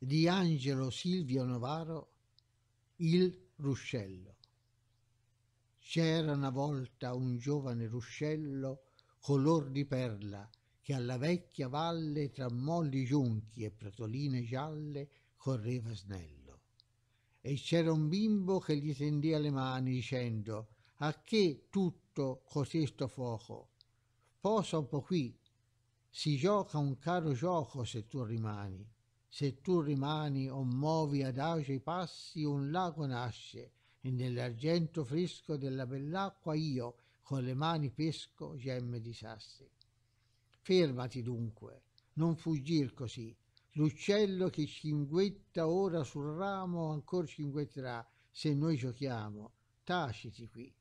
di Angelo Silvio Novaro Il ruscello. C'era una volta un giovane ruscello color di perla che alla vecchia valle tra molli giunchi e pratoline gialle correva snello. E c'era un bimbo che gli tendeva le mani dicendo «A che tutto cosesto fuoco? Posa un po' qui, si gioca un caro gioco se tu rimani». Se tu rimani o muovi ad auci passi, un lago nasce, e nell'argento fresco della bell'acqua io, con le mani pesco gemme di sassi. Fermati dunque, non fuggir così. L'uccello che cinguetta ora sul ramo ancor cinguetterà se noi giochiamo. Taciti qui.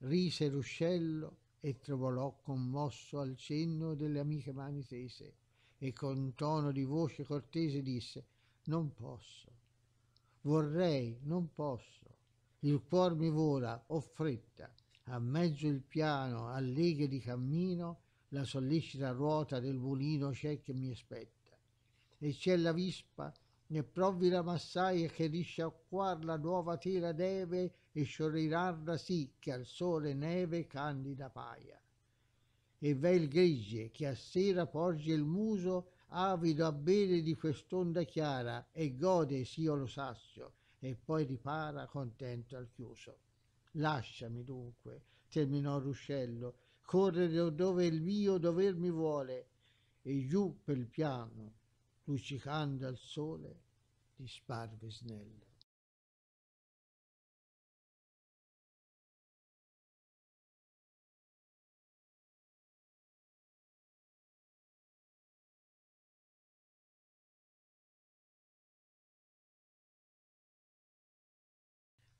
Rise l'uscello e trovolò commosso al cenno delle amiche mani tese e con tono di voce cortese disse non posso vorrei non posso il cuor mi vola ho fretta a mezzo il piano a leghe di cammino la sollecita ruota del mulino c'è che mi aspetta e c'è la vispa né provvi la massaia che risciacquar la nuova tela deve e sciorirarla sì che al sole neve candida paia e vel grigie che a sera porge il muso avido a bere di quest'onda chiara e gode s'io lo sazio e poi ripara contento al chiuso. Lasciami dunque, terminò Ruscello, correre dove il mio dover mi vuole e giù pel piano, luccicando al sole, disparve snello.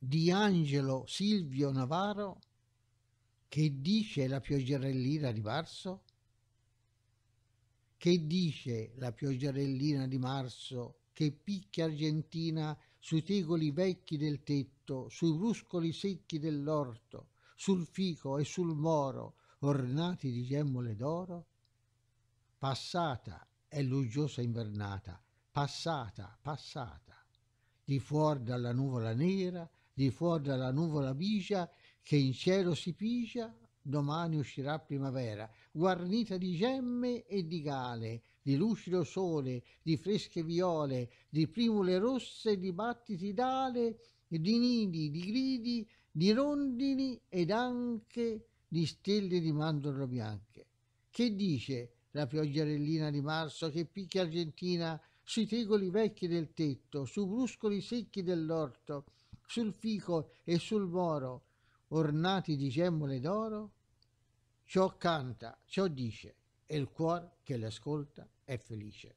di Angelo Silvio Navarro che dice la pioggerellina di marzo? Che dice la pioggerellina di marzo che picchia argentina sui tegoli vecchi del tetto, sui bruscoli secchi dell'orto, sul fico e sul moro ornati di gemmole d'oro? Passata è luggiosa invernata, passata, passata, di fuor dalla nuvola nera di fuori dalla nuvola bigia che in cielo si pigia, domani uscirà primavera, guarnita di gemme e di gale, di lucido sole, di fresche viole, di primule rosse, di battiti d'ale, di nidi, di gridi, di rondini ed anche di stelle di mandorlo bianche. Che dice la pioggiarellina di marzo che picchia argentina sui tegoli vecchi del tetto, su bruscoli secchi dell'orto, sul fico e sul moro, ornati di gemmole d'oro? Ciò canta, ciò dice, e il cuor che l'ascolta è felice.